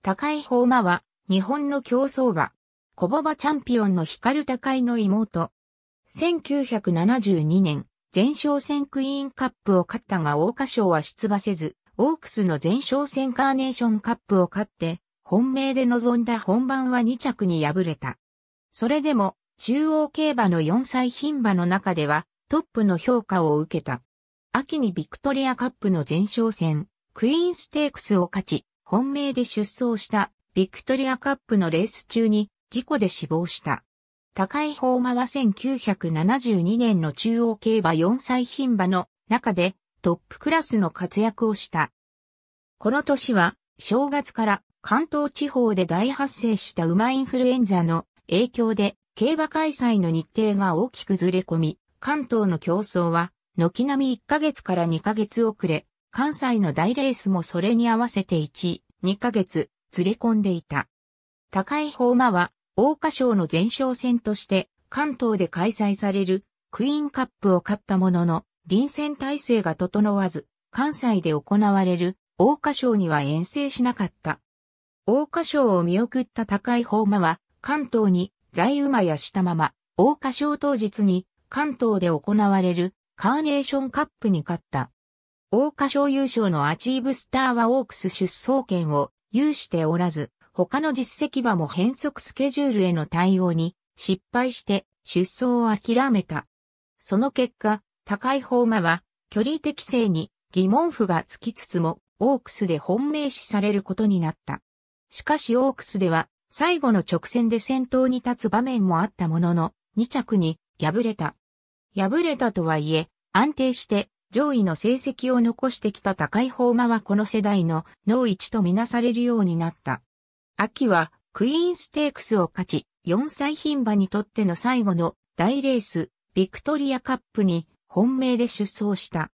高井宝馬は、日本の競争馬、小馬場チャンピオンの光高井の妹。1972年、前哨戦クイーンカップを勝ったが桜花賞は出馬せず、オークスの前哨戦カーネーションカップを勝って、本命で臨んだ本番は2着に敗れた。それでも、中央競馬の4歳牝馬の中では、トップの評価を受けた。秋にビクトリアカップの前哨戦、クイーンステークスを勝ち、本命で出走したビクトリアカップのレース中に事故で死亡した。高井法馬は1972年の中央競馬4歳牝馬の中でトップクラスの活躍をした。この年は正月から関東地方で大発生した馬インフルエンザの影響で競馬開催の日程が大きくずれ込み、関東の競争は軒並み1ヶ月から2ヶ月遅れ、関西の大レースもそれに合わせて1、2ヶ月、ずれ込んでいた。高い法馬は、大花賞の前哨戦として、関東で開催される、クイーンカップを勝ったものの、臨戦体制が整わず、関西で行われる、大花賞には遠征しなかった。大花賞を見送った高い法馬は、関東に、在馬やしたまま、大花賞当日に、関東で行われる、カーネーションカップに勝った。大花賞優勝のアチーブスターはオークス出走権を有しておらず、他の実績馬も変則スケジュールへの対応に失敗して出走を諦めた。その結果、高い方馬は距離適正に疑問符がつきつつもオークスで本命視されることになった。しかしオークスでは最後の直線で先頭に立つ場面もあったものの2着に敗れた。敗れたとはいえ安定して上位の成績を残してきた高いー馬はこの世代の脳一とみなされるようになった。秋はクイーンステークスを勝ち、4歳牝馬にとっての最後の大レース、ビクトリアカップに本命で出走した。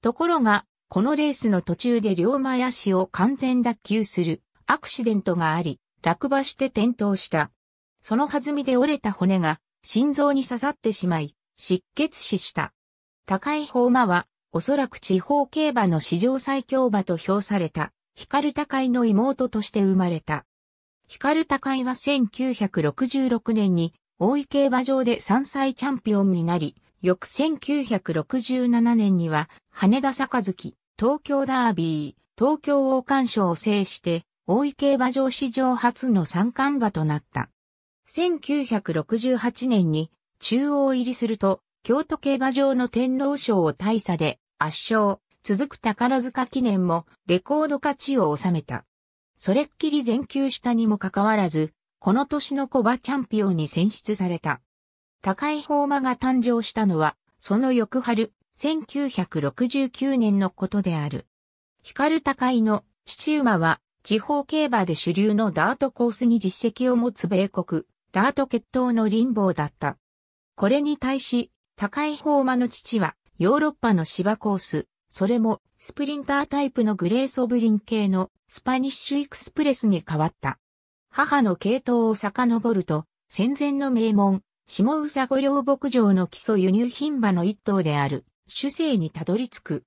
ところが、このレースの途中で両前足を完全脱臼するアクシデントがあり、落馬して転倒した。その弾みで折れた骨が心臓に刺さってしまい、失血死した。高い方馬は、おそらく地方競馬の史上最強馬と評された、光高いの妹として生まれた。光高いは1966年に、大井競馬場で3歳チャンピオンになり、翌1967年には、羽田坂月、東京ダービー、東京王冠賞を制して、大井競馬場史上初の三冠馬となった。1968年に中央入りすると、京都競馬場の天皇賞を大差で圧勝、続く宝塚記念もレコード勝ちを収めた。それっきり全球たにもかかわらず、この年の子はチャンピオンに選出された。高い法馬が誕生したのは、その翌春、1969年のことである。光高いの父馬は、地方競馬で主流のダートコースに実績を持つ米国、ダート決闘の林ンだった。これに対し、高井法馬の父は、ヨーロッパの芝コース、それも、スプリンタータイプのグレーソブリン系のスパニッシュエクスプレスに変わった。母の系統を遡ると、戦前の名門、下宇佐御領牧場の基礎輸入品馬の一頭である、主生にたどり着く。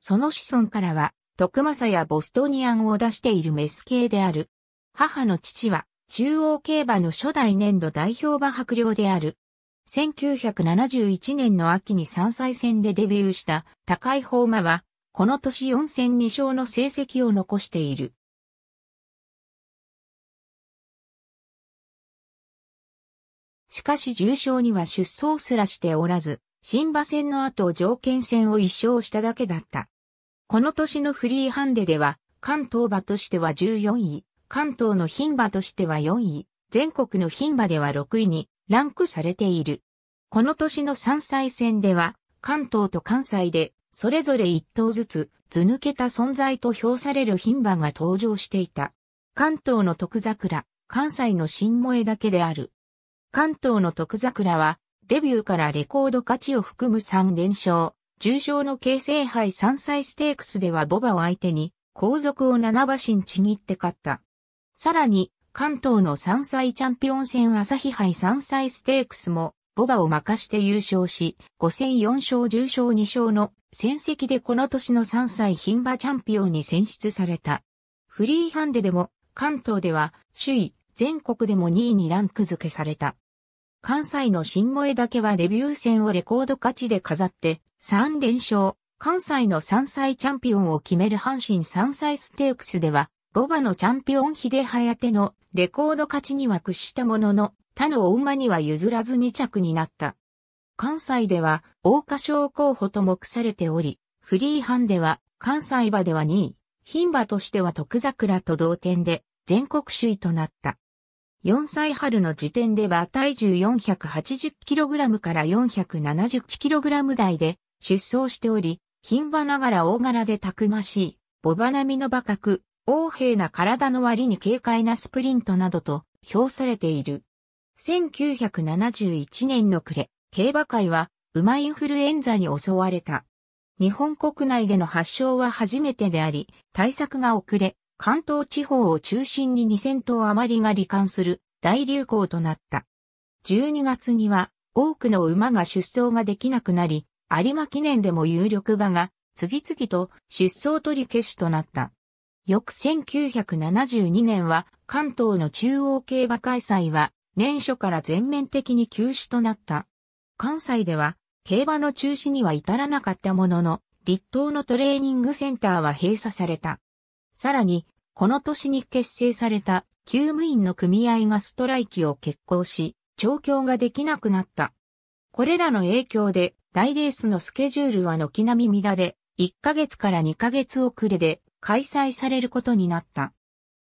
その子孫からは、徳政やボストニアンを出しているメス系である。母の父は、中央競馬の初代年度代表馬白領である、1971年の秋に3歳戦でデビューした高井法馬は、この年4戦2勝の成績を残している。しかし重賞には出走すらしておらず、新馬戦の後条件戦を一勝しただけだった。この年のフリーハンデでは、関東馬としては14位、関東の牝馬としては4位、全国の牝馬では6位にランクされている。この年の三歳戦では、関東と関西で、それぞれ一頭ずつ、図抜けた存在と評される品馬が登場していた。関東の徳桜、関西の新萌えだけである。関東の徳桜は、デビューからレコード価値を含む3連勝、重賞の形成杯三歳ステークスではボバを相手に、後続を7馬身ちぎって勝った。さらに、関東の山菜チャンピオン戦朝日杯山菜ステークスも、ボバを任して優勝し、5戦4勝10勝2勝の戦績でこの年の3歳牝馬チャンピオンに選出された。フリーハンデでも関東では首位、全国でも2位にランク付けされた。関西の新萌えだけはデビュー戦をレコード勝ちで飾って3連勝。関西の山菜チャンピオンを決める阪神山菜ステークスではボバのチャンピオンヒデハヤテのレコード勝ちには屈したものの、他の大馬には譲らず2着になった。関西では、大花賞候補と目されており、フリーハンでは、関西馬では2位、牝馬としては徳桜と同点で、全国首位となった。4歳春の時点では体重 480kg から 470kg 台で出走しており、牝馬ながら大柄でたくましい、ボバ並みの馬格、横兵な体の割に軽快なスプリントなどと評されている。1971年の暮れ、競馬界は馬インフルエンザに襲われた。日本国内での発症は初めてであり、対策が遅れ、関東地方を中心に2000頭余りが罹患する大流行となった。12月には多くの馬が出走ができなくなり、有馬記念でも有力馬が次々と出走取り消しとなった。翌1972年は関東の中央競馬開催は年初から全面的に休止となった。関西では競馬の中止には至らなかったものの、立東のトレーニングセンターは閉鎖された。さらに、この年に結成された厩務員の組合がストライキを決行し、調教ができなくなった。これらの影響で、大レースのスケジュールは軒並み乱れ、1ヶ月から2ヶ月遅れで開催されることになった。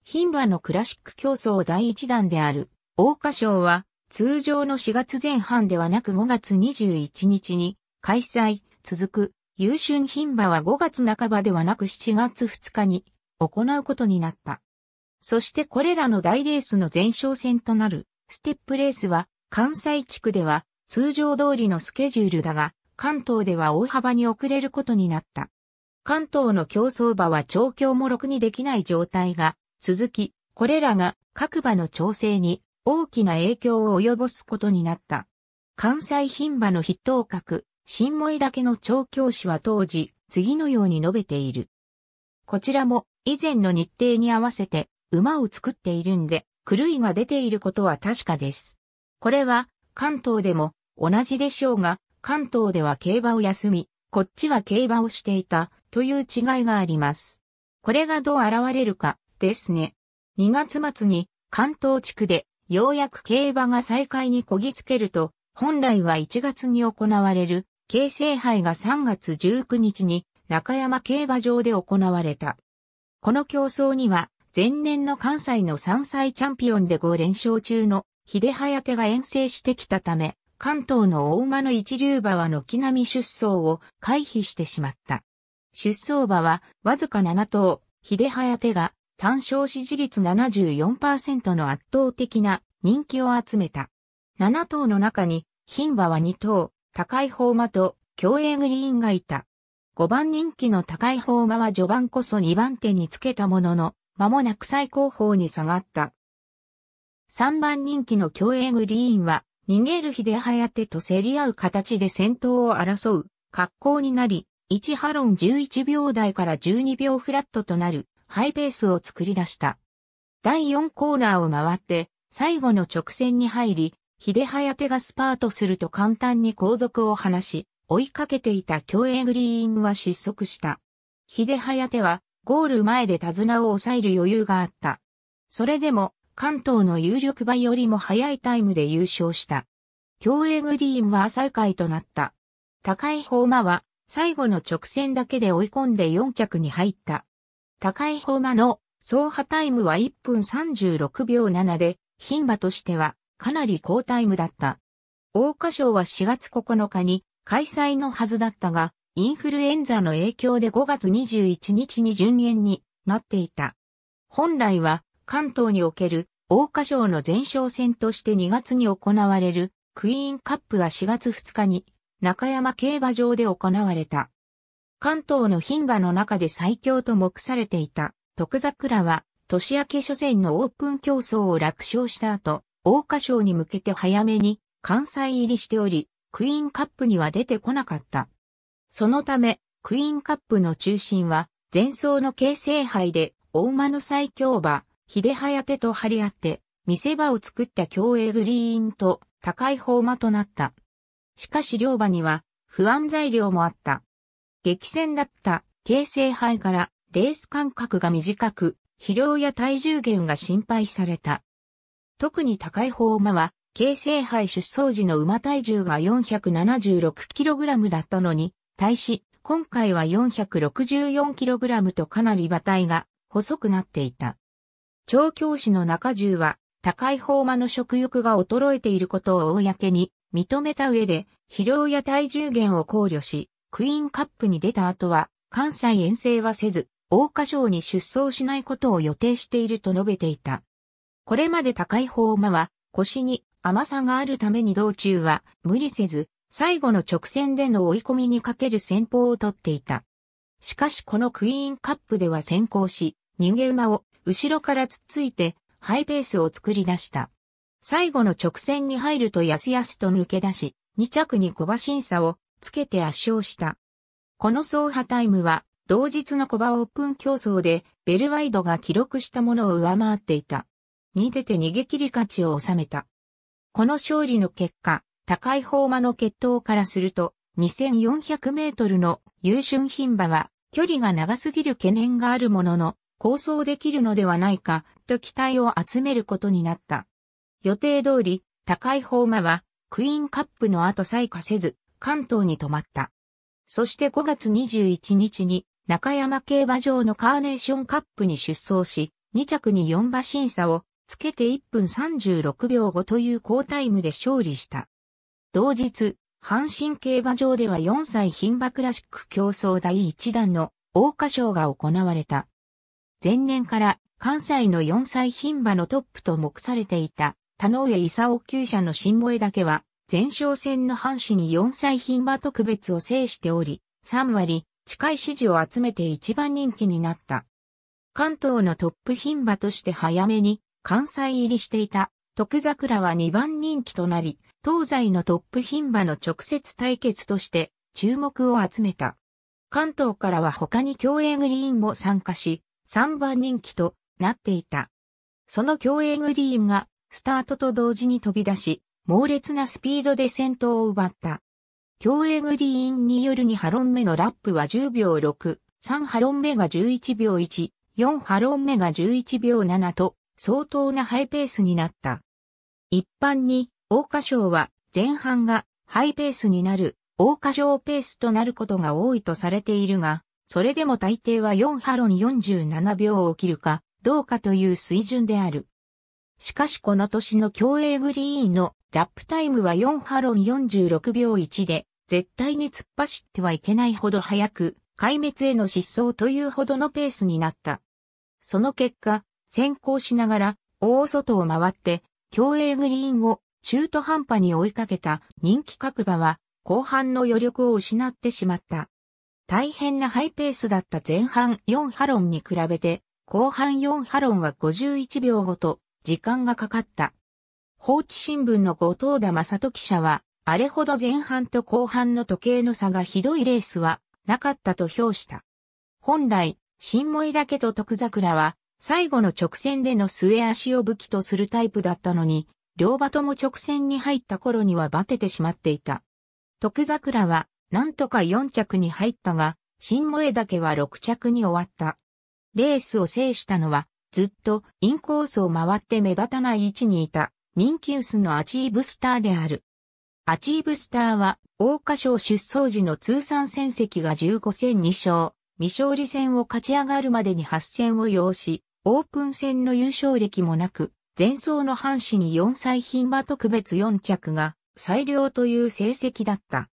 頻馬のクラシック競争第1弾である、大花賞は、通常の4月前半ではなく5月21日に開催、続く、優春頻馬は5月半ばではなく7月2日に行うことになった。そしてこれらの大レースの前哨戦となるステップレースは関西地区では通常通りのスケジュールだが関東では大幅に遅れることになった。関東の競走馬は調教もろくにできない状態が続き、これらが各馬の調整に大きな影響を及ぼすことになった。関西牝馬の筆頭格、新萌岳の調教師は当時、次のように述べている。こちらも以前の日程に合わせて馬を作っているんで、狂いが出ていることは確かです。これは関東でも同じでしょうが、関東では競馬を休み、こっちは競馬をしていたという違いがあります。これがどう現れるかですね。2月末に関東地区でようやく競馬が再開にこぎつけると、本来は1月に行われる、京成杯が3月19日に中山競馬場で行われた。この競争には、前年の関西の3歳チャンピオンで5連勝中の秀早手が遠征してきたため、関東の大馬の一流馬は軒並み出走を回避してしまった。出走馬はわずか7頭、秀手が単勝支持率74%の圧倒的な人気を集めた。7頭の中に、牝馬は2頭、高い方馬と競泳グリーンがいた。5番人気の高い方馬は序盤こそ2番手につけたものの、間もなく最高峰に下がった。3番人気の競泳グリーンは、逃げる秀早手と競り合う形で先頭を争う格好になり、1ハロン11秒台から12秒フラットとなるハイペースを作り出した。第4コーナーを回って最後の直線に入り、秀颯がスパートすると簡単に後続を離し、追いかけていた競泳グリーンは失速した。秀颯はゴール前で手綱を抑える余裕があった。それでも関東の有力馬よりも早いタイムで優勝した。競泳グリーンは浅い回となった。高い方馬は最後の直線だけで追い込んで4着に入った。高いホ馬の走破タイムは1分36秒7で、牝馬としてはかなり好タイムだった。大花賞は4月9日に開催のはずだったが、インフルエンザの影響で5月21日に順延になっていた。本来は関東における大花賞の前哨戦として2月に行われるクイーンカップは4月2日に中山競馬場で行われた。関東の牝馬の中で最強と目されていた、徳桜は、年明け初戦のオープン競争を楽勝した後、桜花賞に向けて早めに関西入りしており、クイーンカップには出てこなかった。そのため、クイーンカップの中心は、前走の京成杯で、大馬の最強馬、秀颯と張り合って、見せ場を作った競泳グリーンと高い方馬となった。しかし両馬には不安材料もあった。激戦だった京成杯からレース間隔が短く、疲労や体重減が心配された。特に高い方馬は、京成杯出走時の馬体重が 476kg だったのに、対し、今回は 464kg とかなり馬体が細くなっていた。調教師の中重は、高い方馬の食欲が衰えていることを公に認めた上で、疲労や体重減を考慮し、クイーンカップに出た後は、関西遠征はせず、大花賞に出走しないことを予定していると述べていた。これまで高い方馬は、腰に甘さがあるために道中は無理せず、最後の直線での追い込みにかける戦法をとっていた。しかしこのクイーンカップでは先行し、逃げ馬を後ろからつっついてハイペースを作り出した。最後の直線に入るとやすやすと抜け出し、2着に小馬審査をつけて圧勝した。この走破タイムは、同日の小馬オープン競争で、ベルワイドが記録したものを上回っていた。に出て逃げ切り勝ちを収めた。この勝利の結果、高い方馬の決闘からすると、2400メートルの優春品馬は、距離が長すぎる懸念があるものの、構想できるのではないか、と期待を集めることになった。予定通り、高い方馬は、クイーンカップの後再下せず、関東に止まった。そして5月21日に、中山競馬場のカーネーションカップに出走し、2着に4馬審査を、つけて1分36秒後という好タイムで勝利した。同日、阪神競馬場では4歳牝馬クラシック競争第1弾の大花賞が行われた。前年から関西の4歳牝馬のトップと目されていた田上勲厩舎の新萌岳は、前哨戦の藩士に4歳品馬特別を制しており、3割近い支持を集めて一番人気になった。関東のトップ品馬として早めに関西入りしていた徳桜は2番人気となり、東西のトップ品馬の直接対決として注目を集めた。関東からは他に競泳グリーンも参加し、3番人気となっていた。その競泳グリーンがスタートと同時に飛び出し、猛烈なスピードで先頭を奪った。競泳グリーンによる2ハロン目のラップは10秒6、3ハロン目が11秒1、4ハロン目が11秒7と相当なハイペースになった。一般に、大花賞は前半がハイペースになる、大花賞ペースとなることが多いとされているが、それでも大抵は4ハロン47秒を切るか、どうかという水準である。しかしこの年の競泳グリーンのラップタイムは4ハロン46秒1で、絶対に突っ走ってはいけないほど早く、壊滅への失踪というほどのペースになった。その結果、先行しながら、大外を回って、競泳グリーンを中途半端に追いかけた人気各馬は、後半の余力を失ってしまった。大変なハイペースだった前半4ハロンに比べて、後半4ハロンは51秒ごと時間がかかった。放置新聞の後藤田正人記者は、あれほど前半と後半の時計の差がひどいレースはなかったと評した。本来、新萌だけと徳桜は、最後の直線での末足を武器とするタイプだったのに、両馬とも直線に入った頃にはバテてしまっていた。徳桜は、なんとか4着に入ったが、新萌だけは6着に終わった。レースを制したのは、ずっとインコースを回って目立たない位置にいた人気薄のアチーブスターである。アチーブスターは、大花賞出走時の通算戦績が15戦2勝、未勝利戦を勝ち上がるまでに8戦を要し、オープン戦の優勝歴もなく、前走の阪神に4歳品馬特別4着が最良という成績だった。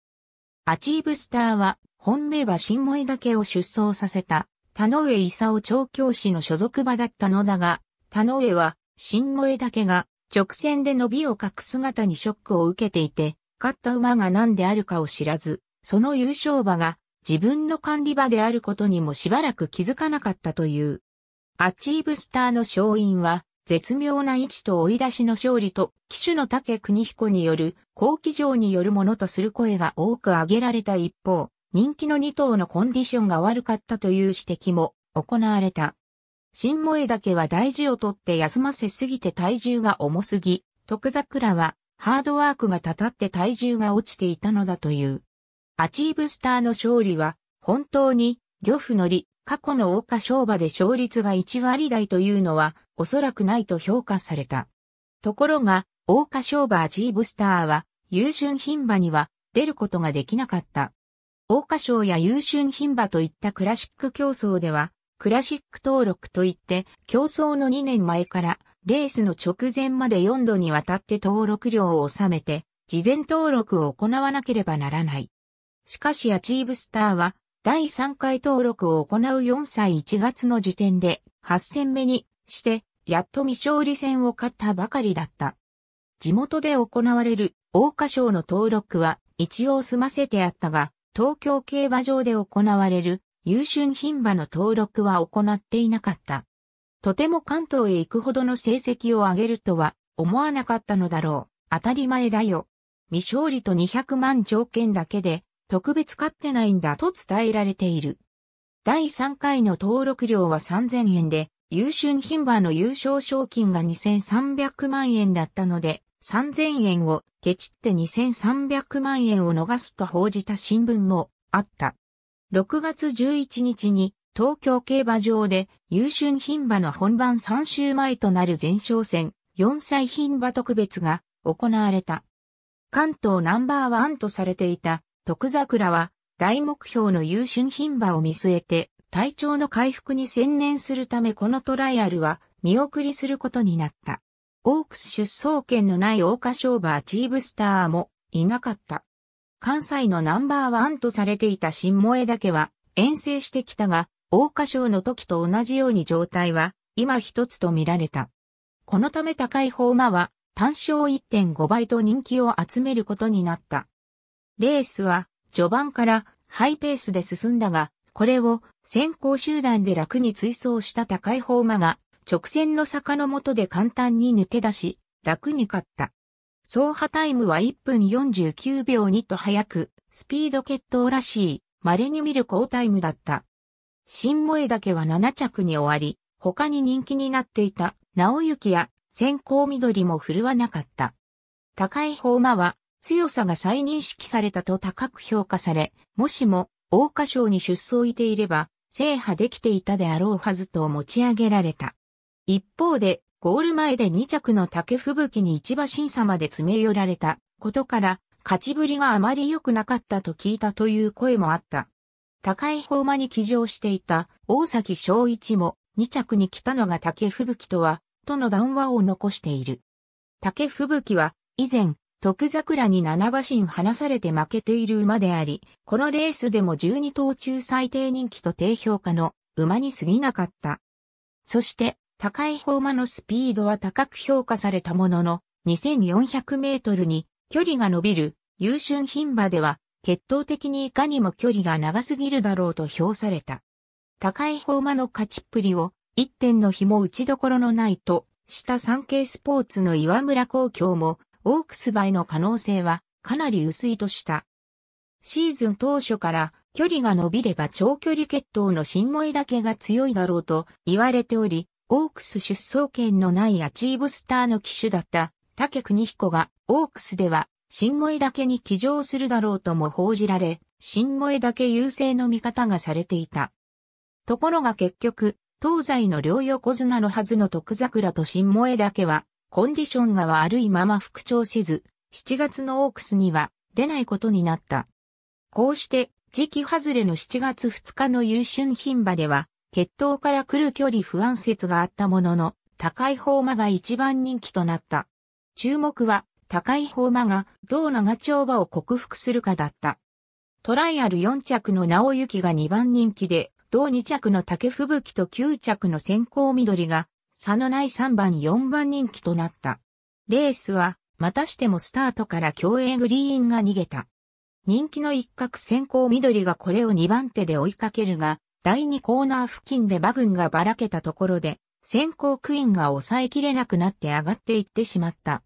アチーブスターは、本命馬新萌岳を出走させた田上勲調教師の所属馬だったのだが、田上は、新だけが、直線で伸びを欠く姿にショックを受けていて、勝った馬が何であるかを知らず、その優勝馬が自分の管理馬であることにもしばらく気づかなかったという。アチーブスターの勝因は、絶妙な位置と追い出しの勝利と、騎手の竹国彦による、後期上によるものとする声が多く挙げられた一方、人気の2頭のコンディションが悪かったという指摘も行われた。新萌だけは大事をとって休ませすぎて体重が重すぎ、徳桜はハードワークがたたって体重が落ちていたのだという。アチーブスターの勝利は本当に漁夫のり、過去の大花商馬で勝率が1割台というのはおそらくないと評価された。ところが、大花商馬アチーブスターは優順牝馬には出ることができなかった。桜花賞や優春牝馬といったクラシック競争では、クラシック登録といって競争の2年前からレースの直前まで4度にわたって登録料を納めて、事前登録を行わなければならない。しかしアチーブスターは、第3回登録を行う4歳1月の時点で、8戦目にして、やっと未勝利戦を勝ったばかりだった。地元で行われる桜花賞の登録は一応済ませてあったが、東京競馬場で行われる優秀牝馬の登録は行っていなかった。とても関東へ行くほどの成績を上げるとは思わなかったのだろう。当たり前だよ。未勝利と200万条件だけで特別勝ってないんだと伝えられている。第3回の登録料は3000円で、優秀牝馬の優勝賞金が2300万円だったので、3000円をケチって2300万円を逃すと報じた新聞もあった。6月11日に東京競馬場で優秀牝馬の本番3週前となる前哨戦4歳牝馬特別が行われた。関東ナンバーワンとされていた徳桜は大目標の優秀牝馬を見据えて体調の回復に専念するためこのトライアルは見送りすることになった。オークス出走権のない桜花賞馬チーブスターもいなかった。関西のナンバーワンとされていた新萌えだけは遠征してきたが、桜花賞の時と同じように状態は今一つと見られた。このため高い方馬は単勝1.5倍と人気を集めることになった。レースは序盤からハイペースで進んだが、これを先行集団で楽に追走した高い方馬が直線の坂の下で簡単に抜け出し、楽に勝った。走破タイムは1分49秒2と早く、スピード決闘らしい、稀に見る好タイムだった。新萌えだけは7着に終わり、他に人気になっていた、直行や、先行緑も振るわなかった。高い方馬は、強さが再認識されたと高く評価され、もしも、大花賞に出走いていれば、制覇できていたであろうはずと持ち上げられた。一方で、ゴール前で2着の竹吹雪に一場審査まで詰め寄られたことから、勝ちぶりがあまり良くなかったと聞いたという声もあった。高い方馬に騎乗していた大崎昭一も2着に来たのが竹吹雪とは、との談話を残している。竹吹雪は以前、徳桜に7馬身離されて負けている馬であり、このレースでも12頭中最低人気と低評価の馬に過ぎなかった。そして、高い方馬のスピードは高く評価されたものの、2400メートルに距離が伸びる、優春品馬では、決闘的にいかにも距離が長すぎるだろうと評された。高い方馬の勝ちっぷりを、一点の日も打ちどころのないと、した産経スポーツの岩村公共も、オークスバイの可能性は、かなり薄いとした。シーズン当初から、距離が伸びれば長距離決闘の新萌だけが強いだろうと言われており、オークス出走権のないアチーブスターの騎手だった竹国彦がオークスでは新萌岳に騎乗するだろうとも報じられ、新萌岳優勢の見方がされていた。ところが結局、東西の両横綱のはずの徳桜と新萌岳は、コンディションが悪いまま復調せず、7月のオークスには出ないことになった。こうして、時期外れの7月2日の優春品馬では、血統から来る距離不安説があったものの、高い方馬が一番人気となった。注目は、高い方馬が、どう長丁場を克服するかだった。トライアル4着の直行が2番人気で、同2着の竹吹雪と9着の先行緑が、差のない3番4番人気となった。レースは、またしてもスタートから競泳グリーンが逃げた。人気の一角先行緑がこれを2番手で追いかけるが、第2コーナー付近で馬群がばらけたところで、先行クイーンが抑えきれなくなって上がっていってしまった。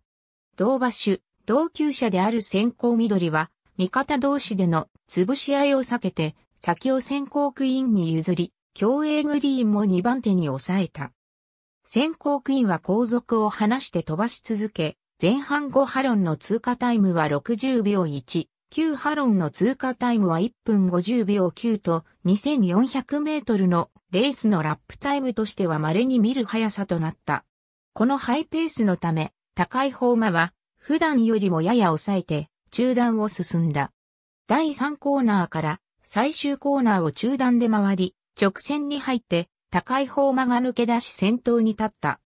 同馬種、同級者である先行緑は、味方同士での潰し合いを避けて、先を先行クイーンに譲り、競泳グリーンも2番手に抑えた。先行クイーンは後続を離して飛ばし続け、前半5ハロンの通過タイムは60秒1、旧ハロンの通過タイムは1分50秒9と2400メートルのレースのラップタイムとしては稀に見る速さとなった。このハイペースのため、高い方馬は普段よりもやや抑えて中段を進んだ。第3コーナーから最終コーナーを中段で回り、直線に入って高い方馬が抜け出し先頭に立った。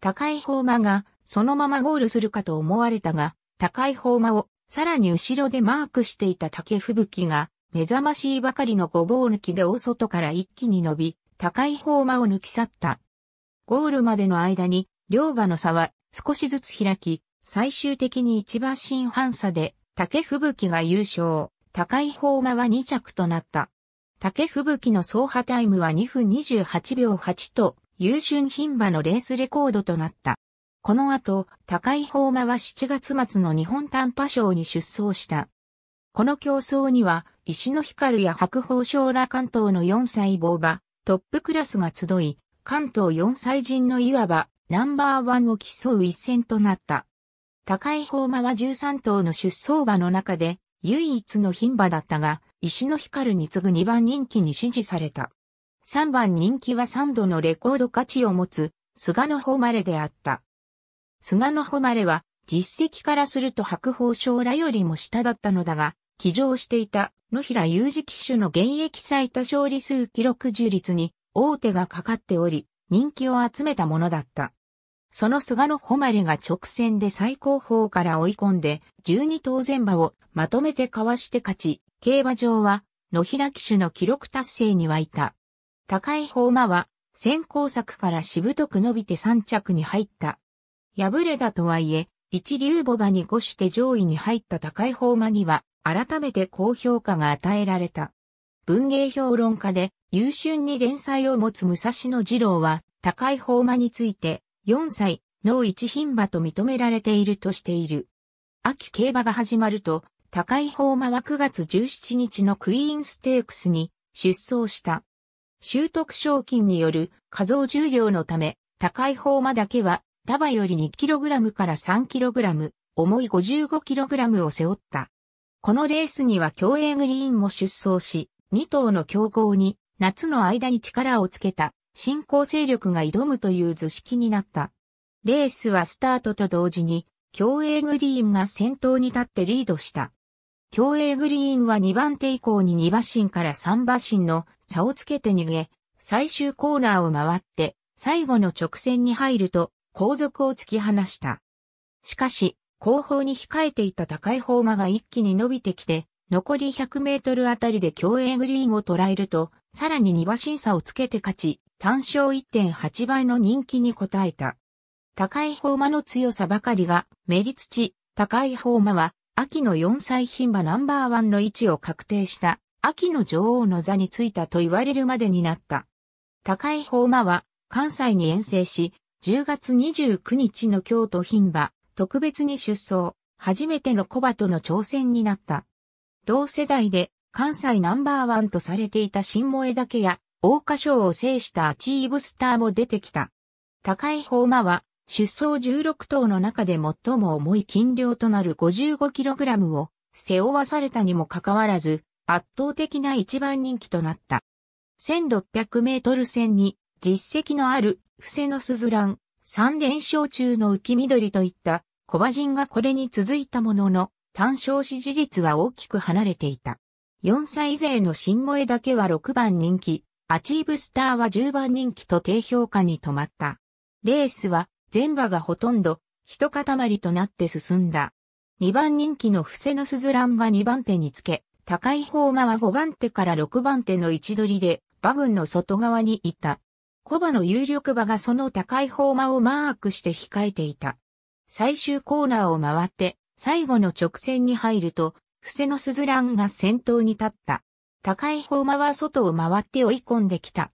高い方馬がそのままゴールするかと思われたが、高い方馬をさらに後ろでマークしていた竹吹雪が、目覚ましいばかりのごぼう抜きで大外から一気に伸び、高い方間を抜き去った。ゴールまでの間に、両馬の差は少しずつ開き、最終的に一馬新半差で、竹吹雪が優勝、高い方間は2着となった。竹吹雪の走破タイムは2分28秒8と、優秀品馬のレースレコードとなった。この後、高井法馬は7月末の日本短波賞に出走した。この競争には、石の光や白鵬賞ら関東の4歳棒馬、トップクラスが集い、関東4歳人のいわば、ナンバーワンを競う一戦となった。高井法馬は13頭の出走馬の中で、唯一の牝馬だったが、石の光に次ぐ2番人気に支持された。3番人気は3度のレコード価値を持つ、菅野誉れであった。菅野誉は、実績からすると白鵬賞らよりも下だったのだが、騎乗していた野平雄二騎手の現役最多勝利数記録樹立に大手がかかっており、人気を集めたものだった。その菅野誉が直線で最高峰から追い込んで、12当選馬をまとめてかわして勝ち、競馬場は野平騎手の記録達成に沸いた。高い方馬は先行策からしぶとく伸びて3着に入った。敗れたとはいえ、一流母馬に越して上位に入った高い方馬には、改めて高評価が与えられた。文芸評論家で優秀に連載を持つ武蔵野二郎は、高い方馬について、4歳、の一品馬と認められているとしている。秋競馬が始まると、高い方馬は9月17日のクイーンステークスに出走した。習得賞金による過増重量のため、高い方馬だけは束より 2kg から 3kg、重い 55kg を背負った。このレースには競泳グリーンも出走し、2頭の競合に夏の間に力をつけた新興勢力が挑むという図式になった。レースはスタートと同時に競泳グリーンが先頭に立ってリードした。競泳グリーンは2番手以降に2馬身から3馬身の差をつけて逃げ、最終コーナーを回って最後の直線に入ると後続を突き放した。しかし、後方に控えていた高い方馬が一気に伸びてきて、残り100メートルあたりで競泳グリーンを捉えると、さらに2馬審査をつけて勝ち、単勝1.8倍の人気に応えた。高い方馬の強さばかりが、メリツチ、高い方馬は、秋の4歳牝馬ナンバーワンの位置を確定した、秋の女王の座についたと言われるまでになった。高い方馬は、関西に遠征し、10月29日の京都牝馬、特別に出走、初めての小馬との挑戦になった。同世代で関西ナンバーワンとされていた新萌だけや、大花賞を制したアチーブスターも出てきた。高い方馬は、出走16頭の中で最も重い金量となる 55kg を背負わされたにもかかわらず、圧倒的な一番人気となった。1600メートル戦に実績のある伏せのすずらん、三連勝中の浮き緑といった小馬陣がこれに続いたものの、単勝支持率は大きく離れていた。4歳勢の新萌えだけは6番人気、アチーブスターは10番人気と低評価に止まった。レースは全馬がほとんど一塊となって進んだ。2番人気の伏せのすずらんが2番手につけ、高い方馬は5番手から6番手の位置取りで、馬群の外側にいた。コバの有力馬がその高い砲馬をマークして控えていた。最終コーナーを回って、最後の直線に入ると、伏せのスズランが先頭に立った。高い砲馬は外を回って追い込んできた。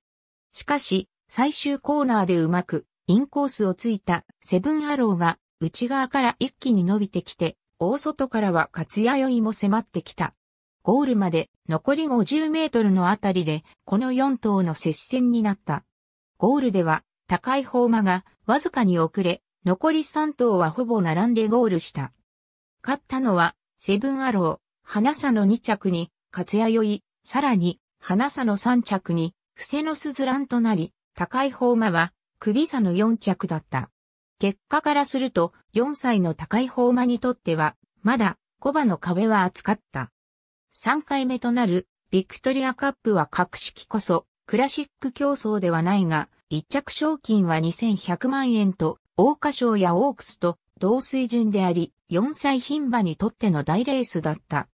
しかし、最終コーナーでうまく、インコースをついたセブンアローが、内側から一気に伸びてきて、大外からは勝也酔いも迫ってきた。ゴールまで残り50メートルのあたりで、この4頭の接戦になった。ゴールでは高い方馬がわずかに遅れ、残り3頭はほぼ並んでゴールした。勝ったのは、セブンアロー、花佐の2着に、勝谷よい、さらに、花佐の3着に、伏せのすずらんとなり、高い方馬は、首差の4着だった。結果からすると、4歳の高い方馬にとっては、まだ、小馬の壁は厚かった。3回目となる、ビクトリアカップは格式こそ、クラシック競争ではないが、一着賞金は2100万円と、大花賞やオークスと同水準であり、4歳牝馬にとっての大レースだった。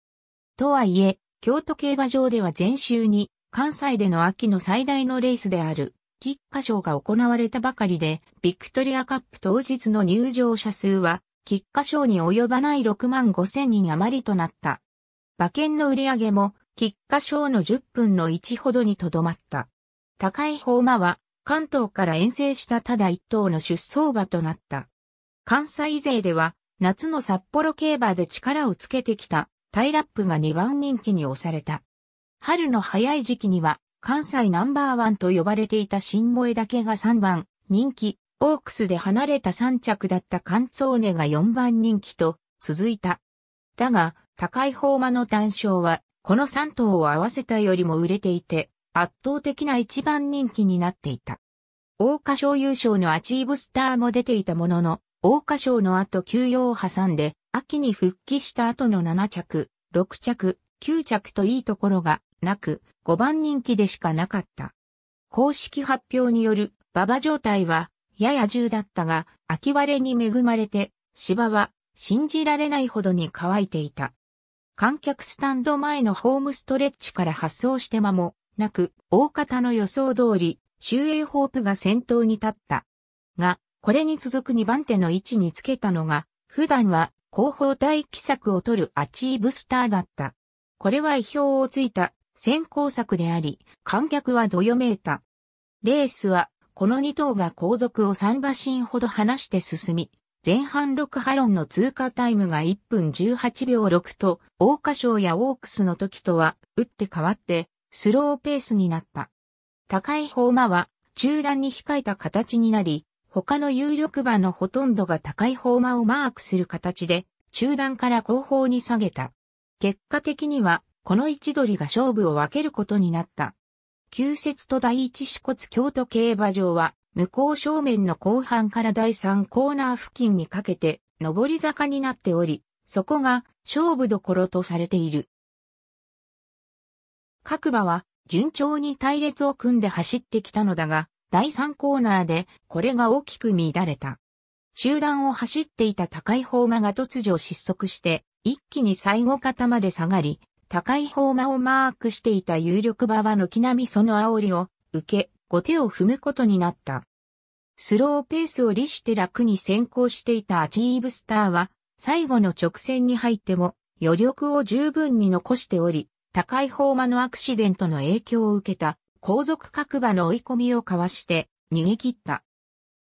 とはいえ、京都競馬場では前週に、関西での秋の最大のレースである、菊花賞が行われたばかりで、ビクトリアカップ当日の入場者数は、菊花賞に及ばない6万5千人余りとなった。馬券の売り上げも菊花賞の10分の1ほどにとどまった。高い方馬は関東から遠征したただ一頭の出走馬となった。関西勢では夏の札幌競馬で力をつけてきたタイラップが2番人気に押された。春の早い時期には関西ナンバーワンと呼ばれていた新萌だけが3番人気、オークスで離れた3着だったカンツネが4番人気と続いた。だが、高い方馬の単勝はこの3頭を合わせたよりも売れていて、圧倒的な一番人気になっていた。桜花賞優勝のアチーブスターも出ていたものの、桜花賞の後休養を挟んで、秋に復帰した後の7着、6着、9着といいところがなく、5番人気でしかなかった。公式発表による馬場状態はやや重だったが、秋割れに恵まれて、芝は信じられないほどに乾いていた。観客スタンド前のホームストレッチから発送して間もなく、大方の予想通り、周英ホープが先頭に立った。が、これに続く2番手の位置につけたのが、普段は後方第機策を取るアチーブスターだった。これは意表をついた先行策であり、観客はどよめいた。レースは、この2頭が後続を3馬身ほど離して進み、前半6波論の通過タイムが1分18秒6と、大花賞やオークスの時とは、打って変わって、スローペースになった。高い方馬は、中段に控えた形になり、他の有力馬のほとんどが高い方馬をマークする形で、中段から後方に下げた。結果的には、この位置取りが勝負を分けることになった。旧説と第一支骨京都競馬場は、向こう正面の後半から第3コーナー付近にかけて、上り坂になっており、そこが勝負どころとされている。各馬は順調に隊列を組んで走ってきたのだが、第3コーナーでこれが大きく乱れた。集団を走っていた高い方馬が突如失速して、一気に最後方まで下がり、高い方馬をマークしていた有力馬は軒並みその煽りを受け、後手を踏むことになった。スローペースを利して楽に先行していたアチーブスターは、最後の直線に入っても余力を十分に残しており、高いー馬のアクシデントの影響を受けた後続各馬の追い込みをかわして逃げ切った。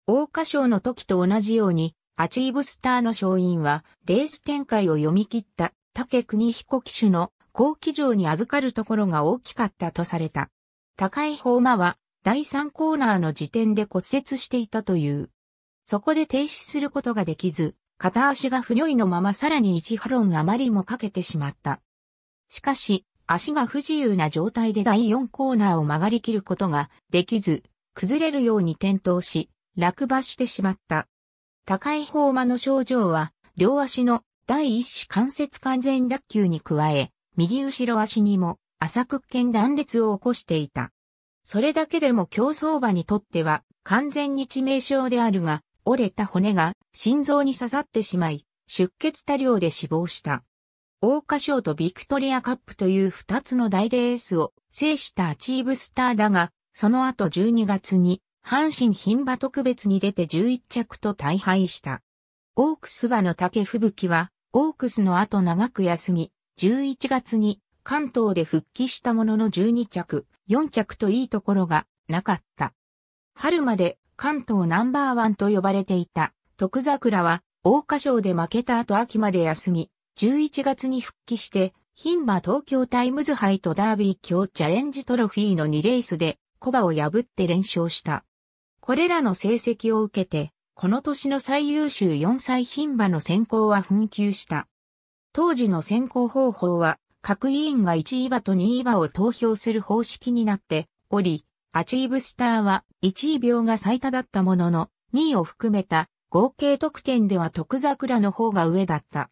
大花賞の時と同じように、アチーブスターの勝因は、レース展開を読み切った竹国彦騎手の後期場に預かるところが大きかったとされた。高いー馬は第3コーナーの時点で骨折していたという。そこで停止することができず、片足が不如意のままさらに1ハロン余りもかけてしまった。しかし、足が不自由な状態で第4コーナーを曲がりきることができず、崩れるように転倒し、落馬してしまった。高い方馬の症状は、両足の第一子関節完全脱臼に加え、右後ろ足にも浅く腱断裂を起こしていた。それだけでも競争馬にとっては完全に致命傷であるが、折れた骨が心臓に刺さってしまい、出血多量で死亡した。大花賞とビクトリアカップという二つの大レースを制したアチーブスターだが、その後12月に阪神牝馬特別に出て11着と大敗した。オークス馬の竹吹雪は、オークスの後長く休み、11月に関東で復帰したものの12着、4着といいところがなかった。春まで関東ナンバーワンと呼ばれていた徳桜は大花賞で負けた後秋まで休み、11月に復帰して、牝馬東京タイムズ杯とダービー強チャレンジトロフィーの2レースでコバを破って連勝した。これらの成績を受けて、この年の最優秀4歳牝馬の選考は紛糾した。当時の選考方法は、各委員が1位馬と2位馬を投票する方式になっており、アチーブスターは1位秒が最多だったものの、2位を含めた合計得点では徳桜の方が上だった。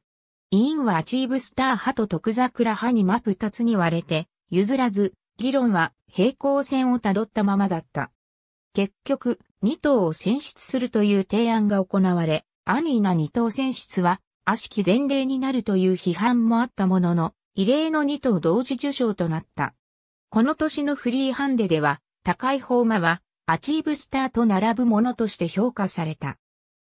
委員はアチーブスター派と徳桜派に真っ二つに割れて、譲らず、議論は平行線をたどったままだった。結局、2等を選出するという提案が行われ、アニーな2等選出は、悪しき前例になるという批判もあったものの、異例の2頭同時受賞となった。この年のフリーハンデでは、高い方馬は、アチーブスターと並ぶものとして評価された。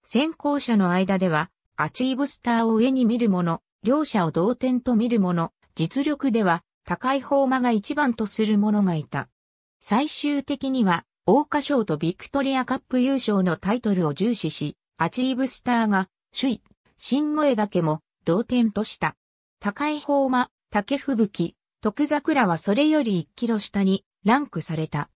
先行者の間では、アチーブスターを上に見るもの、両者を同点と見るもの、実力では、高い方馬が一番とする者がいた。最終的には、桜花賞とビクトリアカップ優勝のタイトルを重視し、アチーブスターが、首位、新萌けも、同点とした。高い方馬、竹吹雪、徳桜はそれより1キロ下にランクされた。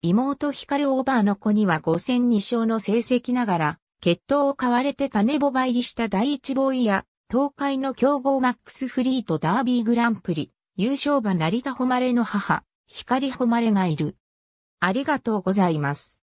妹光オーバーの子には5戦2勝の成績ながら、決闘を買われて種ぼバ入りした第一ボーイや、東海の強豪マックスフリーとダービーグランプリ、優勝馬成田誉の母、光誉がいる。ありがとうございます。